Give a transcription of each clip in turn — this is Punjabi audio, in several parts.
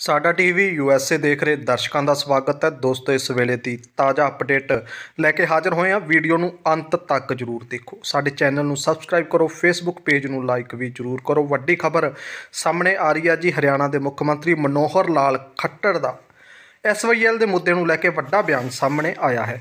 ਸਾਡਾ ਟੀਵੀ ਯੂਐਸਏ ਦੇਖ ਰਹੇ ਦਰਸ਼ਕਾਂ ਦਾ ਸਵਾਗਤ ਹੈ ਦੋਸਤੋ ਇਸ ਵੇਲੇ ਦੀ ਤਾਜ਼ਾ ਅਪਡੇਟ ਲੈ ਕੇ ਹਾਜ਼ਰ ਹੋਏ ਹਾਂ ਵੀਡੀਓ ਨੂੰ ਅੰਤ ਤੱਕ ਜਰੂਰ ਦੇਖੋ ਸਾਡੇ ਚੈਨਲ ਨੂੰ ਸਬਸਕ੍ਰਾਈਬ ਕਰੋ ਫੇਸਬੁੱਕ ਪੇਜ ਨੂੰ ਲਾਈਕ ਵੀ ਜਰੂਰ ਕਰੋ ਵੱਡੀ ਖਬਰ ਸਾਹਮਣੇ ਆ ਰਹੀ ਹੈ ਜੀ ਹਰਿਆਣਾ ਦੇ ਮੁੱਖ ਮੰਤਰੀ ਮਨੋਹਰ ਲਾਲ ਖੱਟੜ ਦਾ ਐਸਵਾਈਐਲ ਦੇ ਮੁੱਦੇ ਨੂੰ ਲੈ ਕੇ ਵੱਡਾ ਬਿਆਨ ਸਾਹਮਣੇ ਆਇਆ ਹੈ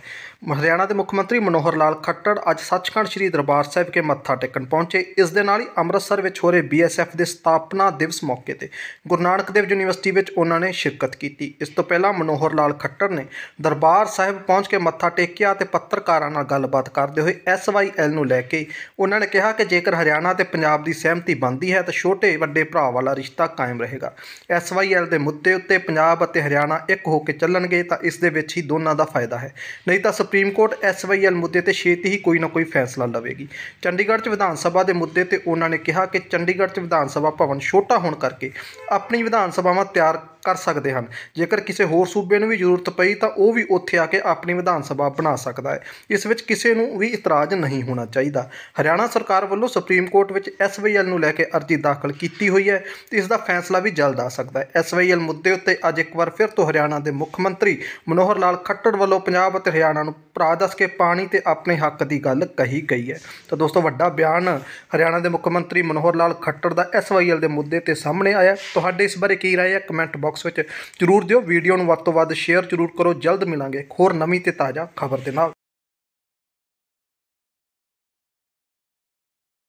ਹਰਿਆਣਾ ਦੇ ਮੁੱਖ ਮੰਤਰੀ ਮਨੋਹਰ ਲਾਲ ਖੱਟੜ ਅੱਜ ਸੱਚਖੰਡ ਸ੍ਰੀ ਦਰਬਾਰ ਸਾਹਿਬ ਕੇ ਮੱਥਾ ਟੇਕਣ ਪਹੁੰਚੇ ਇਸ ਦੇ ਨਾਲ ਹੀ ਅੰਮ੍ਰਿਤਸਰ ਵਿੱਚ ਹੋ ਰਹੇ ਬੀਐਸਐਫ ਦੇ ਸਥਾਪਨਾ ਦਿਵਸ ਮੌਕੇ ਤੇ ਗੁਰੂ ਨਾਨਕ ਦੇਵ ਯੂਨੀਵਰਸਿਟੀ ਵਿੱਚ ਉਹਨਾਂ ਨੇ ਸ਼ਿਰਕਤ ਕੀਤੀ ਇਸ ਤੋਂ ਪਹਿਲਾਂ ਮਨੋਹਰ ਲਾਲ ਖੱਟੜ ਨੇ ਦਰਬਾਰ ਸਾਹਿਬ ਪਹੁੰਚ ਕੇ ਮੱਥਾ ਟੇਕਿਆ ਤੇ ਪੱਤਰਕਾਰਾਂ ਨਾਲ ਗੱਲਬਾਤ ਕਰਦੇ ਹੋਏ ਐਸਵਾਈਐਲ ਨੂੰ ਲੈ ਕੇ ਉਹਨਾਂ ਨੇ ਕਿਹਾ ਕਿ ਜੇਕਰ ਹਰਿਆਣਾ ਤੇ ਪੰਜਾਬ ਦੀ ਸਹਿਮਤੀ ਬਣਦੀ ਹੈ ਤਾਂ ਛੋਟੇ ਵੱਡੇ ਭਰਾ ਵਾਲਾ ਰਿਸ਼ਤਾ ਕਾਇਮ ਰਹੇਗਾ ਐਸਵਾਈਐਲ ਦੇ ਮੁੱਦੇ ਉੱਤੇ ਪੰਜਾਬ ਅਤੇ ਹਰਿਆਣਾ ਇੱਕ ਹੋ ਹੋ ਕੇ ਚੱਲਣਗੇ ਤਾਂ ਇਸ ਦੇ ਵਿੱਚ ਹੀ ਦੋਨਾਂ ਦਾ ਫਾਇਦਾ ਹੈ ਨਹੀਂ ਤਾਂ ਸੁਪਰੀਮ ਕੋਰਟ ਐਸਵਾਈਐਲ ਮੁੱਦੇ ਤੇ ਛੇਤੀ ਹੀ ਕੋਈ ਨਾ ਕੋਈ ਫੈਸਲਾ ਲਵੇਗੀ ਚੰਡੀਗੜ੍ਹ 'ਚ ਵਿਧਾਨ ਸਭਾ ਦੇ ਮੁੱਦੇ ਤੇ ਉਹਨਾਂ ਨੇ ਕਿਹਾ ਕਿ ਚੰਡੀਗੜ੍ਹ 'ਚ ਵਿਧਾਨ ਸਭਾ ਭਵਨ ਛੋਟਾ ਹੋਣ ਕਰਕੇ ਆਪਣੀ ਵਿਧਾਨ ਸਭਾਵਾਂ ਤਿਆਰ ਕਰ ਸਕਦੇ ਹਨ ਜੇਕਰ ਕਿਸੇ ਹੋਰ ਸੂਬੇ ਨੂੰ ਵੀ ਜ਼ਰੂਰਤ ਪਈ ਤਾਂ ਉਹ ਵੀ ਉੱਥੇ ਆ ਕੇ ਆਪਣੀ ਵਿਧਾਨ ਸਭਾ ਬਣਾ ਸਕਦਾ ਹੈ ਇਸ ਵਿੱਚ ਕਿਸੇ ਨੂੰ ਵੀ ਇਤਰਾਜ਼ ਨਹੀਂ ਹੋਣਾ ਚਾਹੀਦਾ ਹਰਿਆਣਾ ਸਰਕਾਰ ਵੱਲੋਂ ਸੁਪਰੀਮ ਕੋਰਟ ਵਿੱਚ ਐਸਵਾਈਐਲ ਨੂੰ ਲੈ ਕੇ ਅਰਜ਼ੀ ਦਾਖਲ ਕੀਤੀ ਹੋਈ ਹੈ ਤੇ ਇਸ ਦਾ ਫੈਸਲਾ ਵੀ ਜਲਦ ਆ ਸਕਦਾ ਹੈ ਐਸਵਾਈਐਲ ਮੁੱਦੇ ਉੱਤੇ ਅੱਜ ਇੱਕ ਵਾਰ ਫਿਰ ਤੋਂ ਹਰਿਆਣਾ ਦੇ ਮੁੱਖ ਮੰਤਰੀ ਮਨੋਹਰ ਲਾਲ ਖੱਟੜ ਵੱਲੋਂ ਪੰਜਾਬ ਅਤੇ ਹਰਿਆਣਾ ਨੂੰ ਭਰਾ ਦੱਸ ਕੇ ਪਾਣੀ ਤੇ ਆਪਣੇ ਹੱਕ ਦੀ ਗੱਲ ਕਹੀ ਗਈ ਹੈ ਤਾਂ ਦੋਸਤੋ ਵੱਡਾ ਬਿਆਨ ਹਰਿਆਣਾ ਦੇ ਮੁੱਖ ਮੰਤਰੀ ਮਨੋਹਰ ਲਾਲ ਖੱਟਰ ਦਾ ਐਸਵਾਈਐਲ ਦੇ ਮੁੱਦੇ ਤੇ ਸਾਹਮਣੇ ਆਇਆ ਤੁਹਾਡੇ ਇਸ ਬਾਰੇ ਕੀ ਰਾਏ ਹੈ ਕਮੈਂਟ ਬਾਕਸ ਵਿੱਚ ਜਰੂਰ ਦਿਓ ਵੀਡੀਓ ਨੂੰ ਵੱਧ ਤੋਂ ਵੱਧ ਸ਼ੇਅਰ ਜਰੂਰ ਕਰੋ ਜਲਦ ਮਿਲਾਂਗੇ ਹੋਰ ਨਵੀਂ ਤੇ ਤਾਜ਼ਾ ਖਬਰ ਦੇ ਨਾਲ